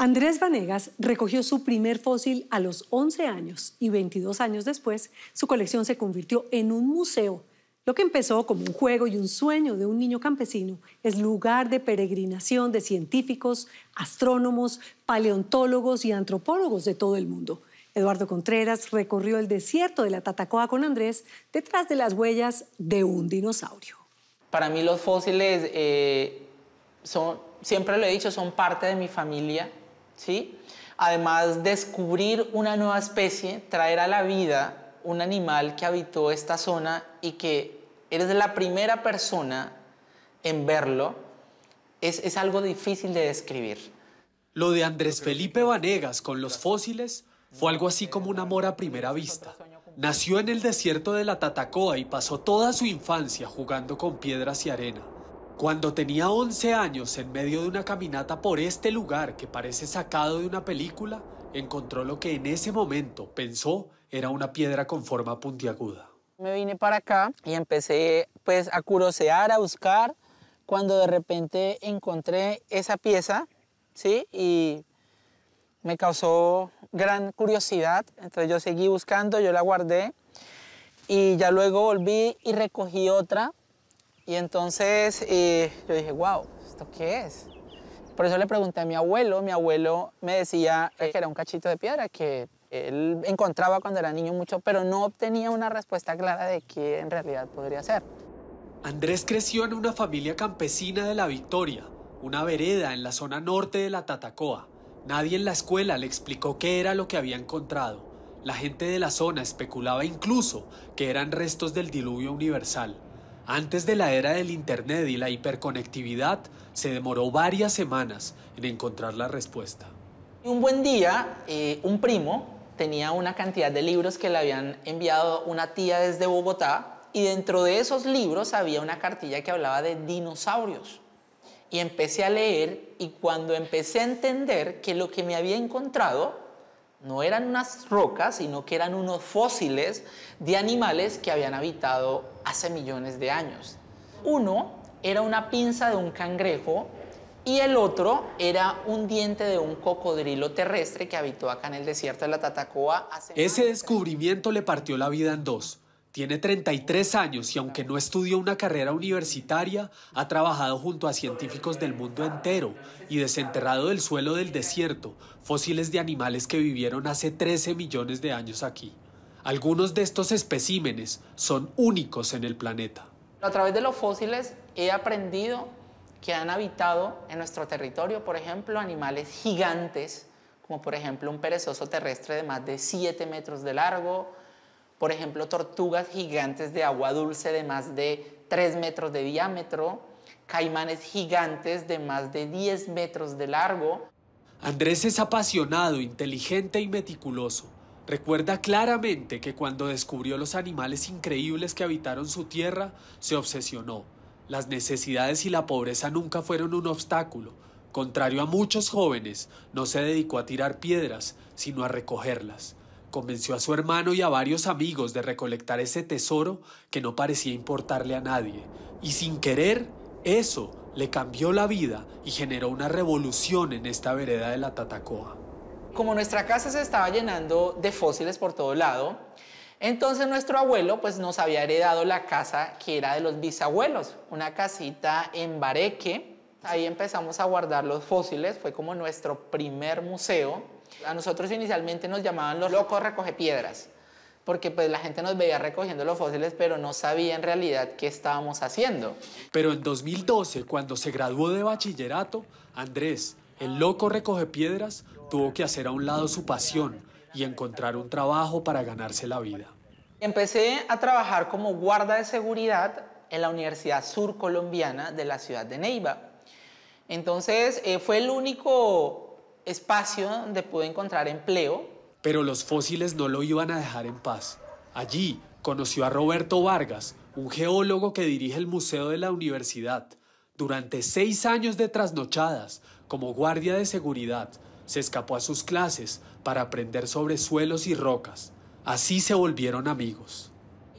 Andrés Vanegas recogió su primer fósil a los 11 años y 22 años después su colección se convirtió en un museo. Lo que empezó como un juego y un sueño de un niño campesino es lugar de peregrinación de científicos, astrónomos, paleontólogos y antropólogos de todo el mundo. Eduardo Contreras recorrió el desierto de la Tatacoa con Andrés detrás de las huellas de un dinosaurio. Para mí los fósiles eh, son, siempre lo he dicho, son parte de mi familia ¿sí? Además, descubrir una nueva especie, traer a la vida un animal que habitó esta zona y que eres la primera persona en verlo, es, es algo difícil de describir. Lo de Andrés Felipe Vanegas con los fósiles fue algo así como un amor a primera vista. Nació en el desierto de la Tatacoa y pasó toda su infancia jugando con piedras y arena. Cuando tenía 11 años, en medio de una caminata por este lugar que parece sacado de una película, encontró lo que en ese momento pensó era una piedra con forma puntiaguda. Me vine para acá y empecé pues a curosear, a buscar, cuando de repente encontré esa pieza, ¿sí? Y me causó gran curiosidad, entonces yo seguí buscando, yo la guardé y ya luego volví y recogí otra y entonces yo dije, wow, ¿esto qué es? Por eso le pregunté a mi abuelo. Mi abuelo me decía que era un cachito de piedra, que él encontraba cuando era niño mucho, pero no obtenía una respuesta clara de qué en realidad podría ser. Andrés creció en una familia campesina de La Victoria, una vereda en la zona norte de la Tatacoa. Nadie en la escuela le explicó qué era lo que había encontrado. La gente de la zona especulaba incluso que eran restos del diluvio universal. Antes de la era del Internet y la hiperconectividad, se demoró varias semanas en encontrar la respuesta. Un buen día, eh, un primo tenía una cantidad de libros que le habían enviado una tía desde Bogotá y dentro de esos libros había una cartilla que hablaba de dinosaurios. Y empecé a leer y cuando empecé a entender que lo que me había encontrado no eran unas rocas, sino que eran unos fósiles de animales que habían habitado hace millones de años. Uno era una pinza de un cangrejo y el otro era un diente de un cocodrilo terrestre que habitó acá en el desierto de la Tatacoa. Ese descubrimiento le partió la vida en dos. Tiene 33 años y aunque no estudió una carrera universitaria, ha trabajado junto a científicos del mundo entero y desenterrado del suelo del desierto fósiles de animales que vivieron hace 13 millones de años aquí. Algunos de estos especímenes son únicos en el planeta. A través de los fósiles he aprendido que han habitado en nuestro territorio, por ejemplo, animales gigantes, como por ejemplo un perezoso terrestre de más de 7 metros de largo, por ejemplo, tortugas gigantes de agua dulce de más de 3 metros de diámetro, caimanes gigantes de más de 10 metros de largo. Andrés es apasionado, inteligente y meticuloso. Recuerda claramente que cuando descubrió los animales increíbles que habitaron su tierra, se obsesionó. Las necesidades y la pobreza nunca fueron un obstáculo. Contrario a muchos jóvenes, no se dedicó a tirar piedras, sino a recogerlas. Convenció a su hermano y a varios amigos de recolectar ese tesoro que no parecía importarle a nadie. Y sin querer, eso le cambió la vida y generó una revolución en esta vereda de la Tatacoa como nuestra casa se estaba llenando de fósiles por todo lado, entonces nuestro abuelo pues nos había heredado la casa que era de los bisabuelos, una casita en Bareque. Ahí empezamos a guardar los fósiles, fue como nuestro primer museo. A nosotros inicialmente nos llamaban los locos recoge piedras, porque pues la gente nos veía recogiendo los fósiles, pero no sabía en realidad qué estábamos haciendo. Pero en 2012, cuando se graduó de bachillerato, Andrés el loco recoge piedras tuvo que hacer a un lado su pasión y encontrar un trabajo para ganarse la vida. Empecé a trabajar como guarda de seguridad en la Universidad Surcolombiana de la ciudad de Neiva. Entonces eh, fue el único espacio donde pude encontrar empleo. Pero los fósiles no lo iban a dejar en paz. Allí conoció a Roberto Vargas, un geólogo que dirige el Museo de la Universidad, durante seis años de trasnochadas, como guardia de seguridad, se escapó a sus clases para aprender sobre suelos y rocas. Así se volvieron amigos.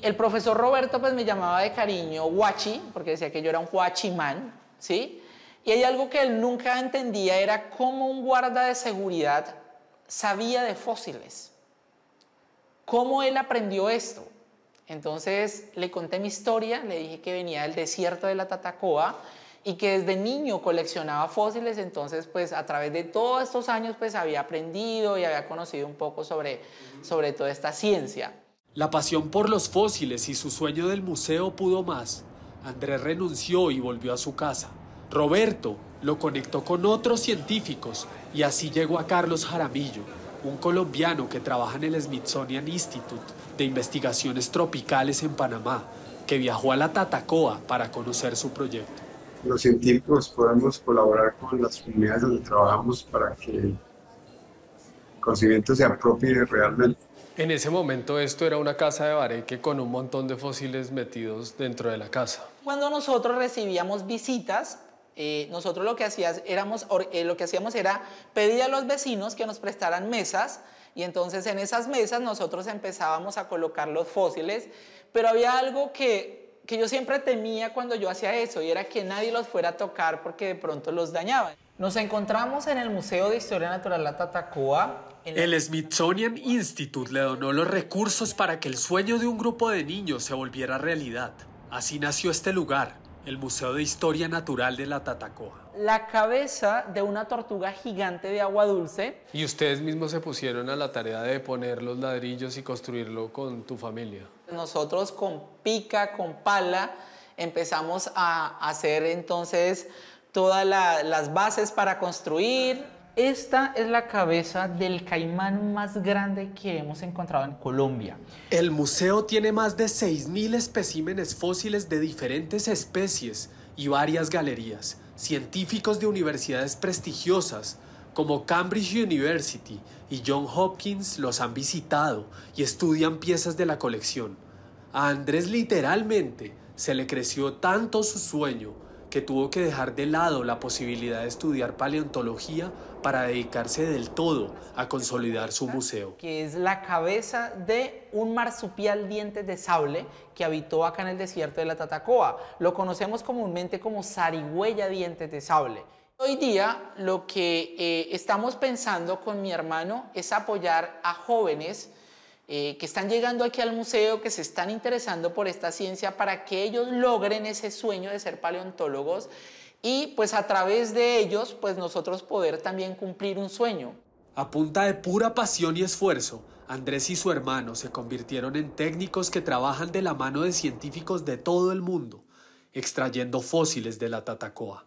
El profesor Roberto pues me llamaba de cariño Huachi, porque decía que yo era un Huachimán, ¿sí? Y hay algo que él nunca entendía, era cómo un guarda de seguridad sabía de fósiles. ¿Cómo él aprendió esto? Entonces le conté mi historia, le dije que venía del desierto de la Tatacoa y que desde niño coleccionaba fósiles, entonces pues a través de todos estos años pues había aprendido y había conocido un poco sobre, sobre toda esta ciencia. La pasión por los fósiles y su sueño del museo pudo más. Andrés renunció y volvió a su casa. Roberto lo conectó con otros científicos y así llegó a Carlos Jaramillo, un colombiano que trabaja en el Smithsonian Institute de Investigaciones Tropicales en Panamá, que viajó a la Tatacoa para conocer su proyecto los científicos podemos colaborar con las comunidades donde trabajamos para que el conocimiento se apropie realmente. En ese momento esto era una casa de bareque con un montón de fósiles metidos dentro de la casa. Cuando nosotros recibíamos visitas, eh, nosotros lo que, hacías, éramos, eh, lo que hacíamos era pedir a los vecinos que nos prestaran mesas y entonces en esas mesas nosotros empezábamos a colocar los fósiles, pero había algo que que yo siempre temía cuando yo hacía eso y era que nadie los fuera a tocar porque de pronto los dañaban. Nos encontramos en el Museo de Historia Natural La Tatacoa. El Smithsonian Institute le donó los recursos para que el sueño de un grupo de niños se volviera realidad. Así nació este lugar, el Museo de Historia Natural de la Tatacoa. La cabeza de una tortuga gigante de agua dulce. Y ustedes mismos se pusieron a la tarea de poner los ladrillos y construirlo con tu familia. Nosotros con pica, con pala, empezamos a hacer entonces todas las bases para construir. Esta es la cabeza del caimán más grande que hemos encontrado en Colombia. El museo tiene más de 6.000 especímenes fósiles de diferentes especies y varias galerías. Científicos de universidades prestigiosas como Cambridge University y John Hopkins los han visitado y estudian piezas de la colección. A Andrés literalmente se le creció tanto su sueño que tuvo que dejar de lado la posibilidad de estudiar paleontología para dedicarse del todo a consolidar su museo. Que es la cabeza de un marsupial dientes de sable que habitó acá en el desierto de la Tatacoa. Lo conocemos comúnmente como zarigüeya dientes de sable. Hoy día lo que eh, estamos pensando con mi hermano es apoyar a jóvenes eh, que están llegando aquí al museo, que se están interesando por esta ciencia, para que ellos logren ese sueño de ser paleontólogos y pues a través de ellos pues nosotros poder también cumplir un sueño. A punta de pura pasión y esfuerzo, Andrés y su hermano se convirtieron en técnicos que trabajan de la mano de científicos de todo el mundo, extrayendo fósiles de la Tatacoa.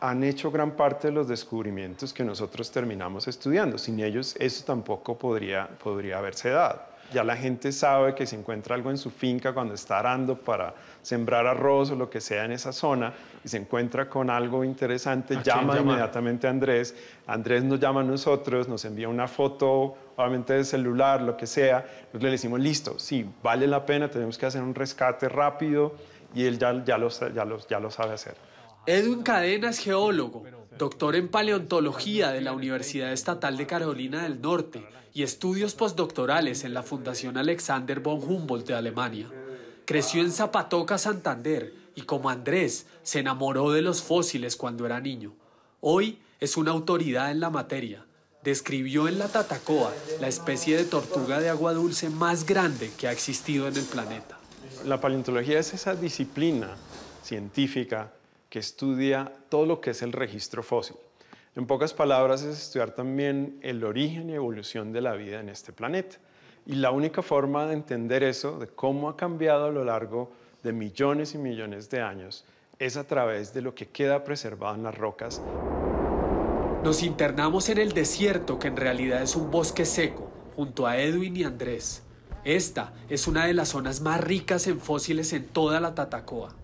Han hecho gran parte de los descubrimientos que nosotros terminamos estudiando. Sin ellos eso tampoco podría, podría haberse dado ya la gente sabe que si encuentra algo en su finca cuando está arando para sembrar arroz o lo que sea en esa zona y se encuentra con algo interesante, llama, inmediatamente a Andrés. Andrés nos llama a nosotros, nos envía una foto, obviamente de celular, lo que sea. le decimos, listo, sí, vale la pena, tenemos que hacer un rescate rápido y él ya, ya, lo, ya, lo, ya lo sabe hacer. Edwin Cadena es geólogo doctor en paleontología de la Universidad Estatal de Carolina del Norte y estudios postdoctorales en la Fundación Alexander von Humboldt de Alemania. Creció en Zapatoca, Santander, y como Andrés, se enamoró de los fósiles cuando era niño. Hoy es una autoridad en la materia. Describió en la Tatacoa la especie de tortuga de agua dulce más grande que ha existido en el planeta. La paleontología es esa disciplina científica que estudia todo lo que es el registro fósil. En pocas palabras, es estudiar también el origen y evolución de la vida en este planeta. Y la única forma de entender eso, de cómo ha cambiado a lo largo de millones y millones de años, es a través de lo que queda preservado en las rocas. Nos internamos en el desierto, que en realidad es un bosque seco, junto a Edwin y Andrés. Esta es una de las zonas más ricas en fósiles en toda la Tatacoa.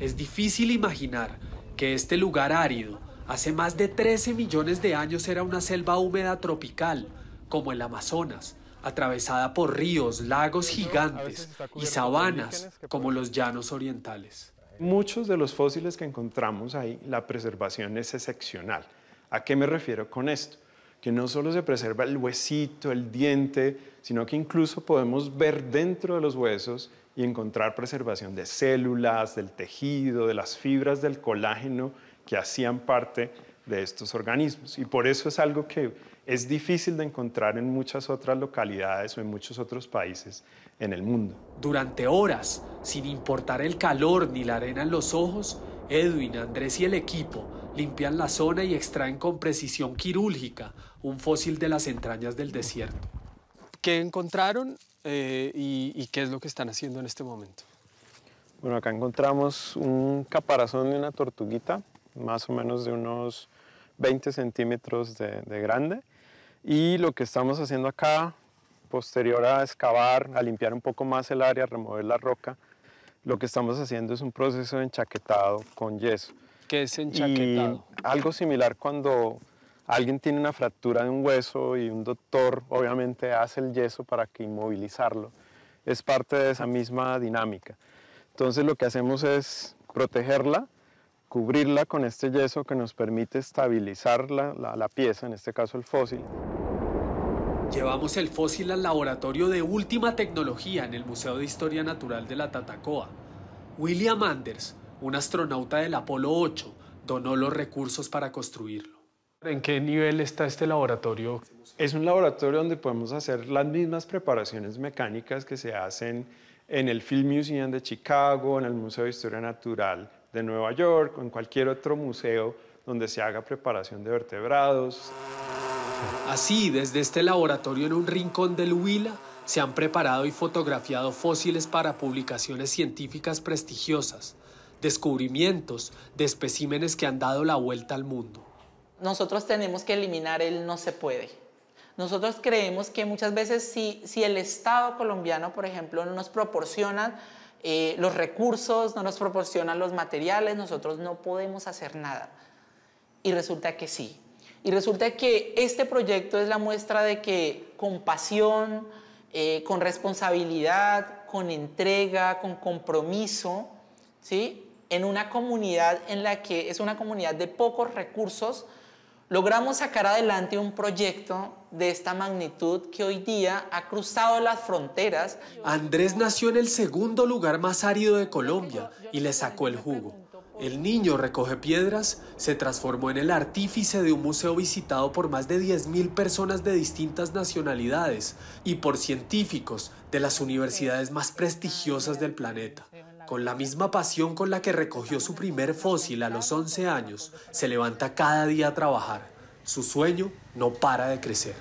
Es difícil imaginar que este lugar árido hace más de 13 millones de años era una selva húmeda tropical, como el Amazonas, atravesada por ríos, lagos gigantes y sabanas, como los llanos orientales. Muchos de los fósiles que encontramos ahí, la preservación es excepcional. ¿A qué me refiero con esto? que no solo se preserva el huesito, el diente, sino que incluso podemos ver dentro de los huesos y encontrar preservación de células, del tejido, de las fibras del colágeno que hacían parte de estos organismos. Y por eso es algo que es difícil de encontrar en muchas otras localidades o en muchos otros países en el mundo. Durante horas, sin importar el calor ni la arena en los ojos, Edwin, Andrés y el equipo limpian la zona y extraen con precisión quirúrgica un fósil de las entrañas del desierto. ¿Qué encontraron eh, y, qué es lo que están haciendo en este momento? Bueno, acá encontramos un caparazón de una tortuguita, más o menos de unos 20 centímetros de, grande. Y lo que estamos haciendo acá, posterior a excavar, a limpiar un poco más el área, a remover la roca, lo que estamos haciendo es un proceso de enchaquetado con yeso. ¿Qué es enchaquetado? algo similar cuando alguien tiene una fractura de un hueso y un doctor obviamente hace el yeso para que inmovilizarlo. Es parte de esa misma dinámica. Entonces lo que hacemos es protegerla, cubrirla con este yeso que nos permite estabilizar la pieza, en este caso el fósil. Llevamos el fósil al laboratorio de última tecnología en el Museo de Historia Natural de la Tatacoa. William Anders, un astronauta del Apolo 8, donó los recursos para construirlo. ¿En qué nivel está este laboratorio? Es un laboratorio donde podemos hacer las mismas preparaciones mecánicas que se hacen en el Film Museum de Chicago, en el Museo de Historia Natural de Nueva York o en cualquier otro museo donde se haga preparación de vertebrados. Así, desde este laboratorio en un rincón del Huila, se han preparado y fotografiado fósiles para publicaciones científicas prestigiosas, descubrimientos de especímenes que han dado la vuelta al mundo. Nosotros tenemos que eliminar el no se puede. Nosotros creemos que muchas veces si, el Estado colombiano, por ejemplo, no nos proporciona eh, los recursos, no nos proporciona los materiales, nosotros no podemos hacer nada. Y resulta que sí, y resulta que este proyecto es la muestra de que con pasión, eh, con responsabilidad, con entrega, con compromiso, ¿sí? en una comunidad en la que es una comunidad de pocos recursos, logramos sacar adelante un proyecto de esta magnitud que hoy día ha cruzado las fronteras. Andrés nació en el segundo lugar más árido de Colombia y le sacó el jugo. El niño recoge piedras se transformó en el artífice de un museo visitado por más de 10.000 personas de distintas nacionalidades y por científicos de las universidades más prestigiosas del planeta. Con la misma pasión con la que recogió su primer fósil a los 11 años, se levanta cada día a trabajar. Su sueño no para de crecer.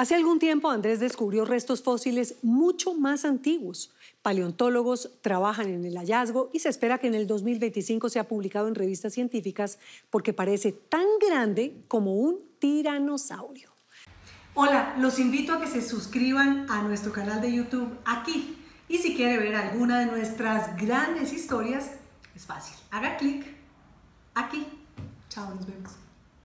Hace algún tiempo Andrés descubrió restos fósiles mucho más antiguos. Paleontólogos trabajan en el hallazgo y se espera que en el 2025 sea publicado en revistas científicas porque parece tan grande como un tiranosaurio. Hola, los invito a que se suscriban a nuestro canal de YouTube aquí. Y si quiere ver alguna de nuestras grandes historias, es fácil. Haga clic aquí. Chao, nos vemos.